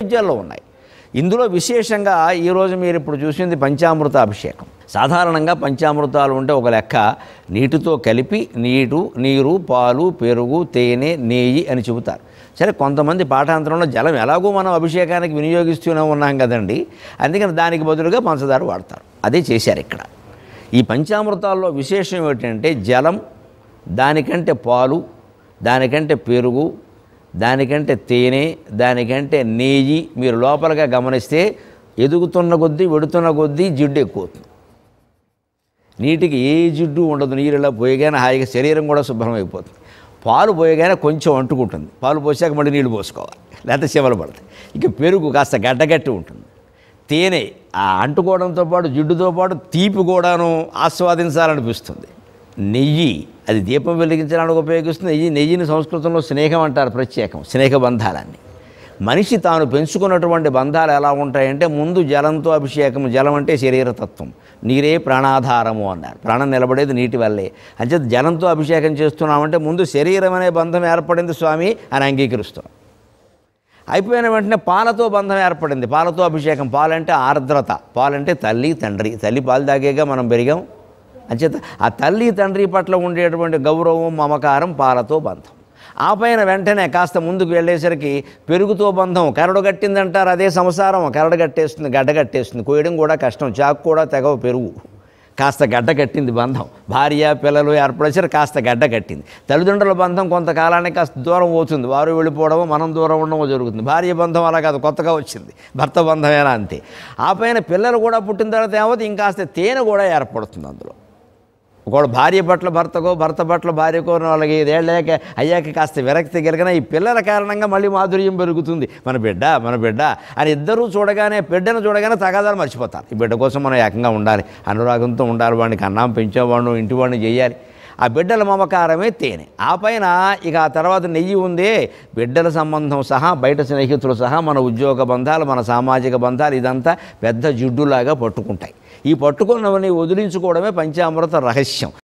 వైవిధ్యాల్లో ఉన్నాయి ఇందులో విశేషంగా ఈరోజు మీరు ఇప్పుడు చూసింది పంచామృత అభిషేకం సాధారణంగా పంచామృతాలు ఉంటే ఒక లెక్క నీటితో కలిపి నీటు నీరు పాలు పెరుగు తేనె నెయ్యి అని చెబుతారు సరే కొంతమంది పాఠాంతరంలో జలం ఎలాగో మనం అభిషేకానికి వినియోగిస్తూనే ఉన్నాం కదండి అందుకని దానికి బదులుగా పంచదార వాడతారు అదే చేశారు ఇక్కడ ఈ పంచామృతాల్లో విశేషం ఏమిటంటే జలం దానికంటే పాలు దానికంటే పెరుగు దానికంటే తేనె దానికంటే నెయ్యి మీరు లోపలగా గమనిస్తే ఎదుగుతున్న కొద్దీ వెడుతున్న కొద్దీ జిడ్డు ఎక్కువ అవుతుంది నీటికి ఏ జిడ్డు ఉండదు ఇలా పోయగానే హాయిగా శరీరం కూడా శుభ్రమైపోతుంది పాలు పోయగానే కొంచెం అంటుకుంటుంది పాలు పోసాక మళ్ళీ నీళ్లు పోసుకోవాలి లేకపోతే శివలు పడతాయి ఇక పెరుగు కాస్త గడ్డగట్టి ఉంటుంది తేనె ఆ అంటుకోవడంతో పాటు జిడ్డుతో పాటు తీపి కూడాను ఆస్వాదించాలనిపిస్తుంది నెయ్యి అది దీపం వెలిగించడానికి ఉపయోగిస్తుంది నెయ్యి నెయ్యిని సంస్కృతంలో స్నేహం అంటారు ప్రత్యేకం స్నేహ బంధాలన్నీ మనిషి తాను పెంచుకున్నటువంటి బంధాలు ఎలా ఉంటాయంటే ముందు జలంతో అభిషేకం జలం అంటే శరీరతత్వం నీరే ప్రాణాధారము అన్నారు ప్రాణం నిలబడేది నీటి వల్లే అంచేత జలంతో అభిషేకం చేస్తున్నామంటే ముందు శరీరం అనే బంధం ఏర్పడింది స్వామి అని అంగీకరిస్తాం అయిపోయిన వెంటనే పాలతో బంధం ఏర్పడింది పాలతో అభిషేకం పాలంటే ఆర్ద్రత పాలంటే తల్లి తండ్రి తల్లి పాలు తాగేగా మనం పెరిగాం అంచేత ఆ తల్లి తండ్రి పట్ల ఉండేటువంటి గౌరవం మమకారం పాలతో బంధం ఆ పైన వెంటనే కాస్త ముందుకు వెళ్ళేసరికి పెరుగుతో బంధం కరడు కట్టిందంటారు అదే సంసారం కరడు కట్టేస్తుంది గడ్డ కట్టేస్తుంది కోయడం కూడా కష్టం చాకు కూడా తెగవ పెరుగు కాస్త గడ్డ కట్టింది బంధం భార్య పిల్లలు ఏర్పడేసరికి కాస్త గడ్డ కట్టింది తల్లిదండ్రుల బంధం కొంతకాలానికి కాస్త దూరం అవుతుంది వారు వెళ్ళిపోవడము మనం దూరం ఉండడం జరుగుతుంది భార్య బంధం అలా కాదు కొత్తగా వచ్చింది భర్త బంధం ఎలా అంతే ఆ పైన పిల్లలు కూడా పుట్టిన తర్వాత ఏమవుతుంది ఇంకాస్త తేనె కూడా ఏర్పడుతుంది అందులో ఒకడు భార్య బట్టల భర్తకో భర్త పట్ల భార్యకో వాళ్ళకి ఇదేళ్ళక అయ్యాక కాస్త విరక్తి కలిగిన ఈ పిల్లల కారణంగా మళ్ళీ మాధుర్యం పెరుగుతుంది మన బిడ్డ మన బిడ్డ అని ఇద్దరూ చూడగానే బిడ్డను చూడగానే తగాదాలు మర్చిపోతారు ఈ బిడ్డ కోసం మనం ఏకంగా ఉండాలి అనురాగంతో ఉండాలి వాడిని కన్నాం పెంచేవాడిని ఇంటి వాడిని చేయాలి ఆ బిడ్డల మమకారమే తేనె ఆ పైన ఇక ఆ తర్వాత నెయ్యి ఉందే బిడ్డల సంబంధం సహా బయట స్నేహితులు సహా మన ఉద్యోగ బంధాలు మన సామాజిక బంధాలు ఇదంతా పెద్ద జిడ్డులాగా పట్టుకుంటాయి ఈ పట్టుకున్నవన్నీ వదిలించుకోవడమే పంచామృత రహస్యం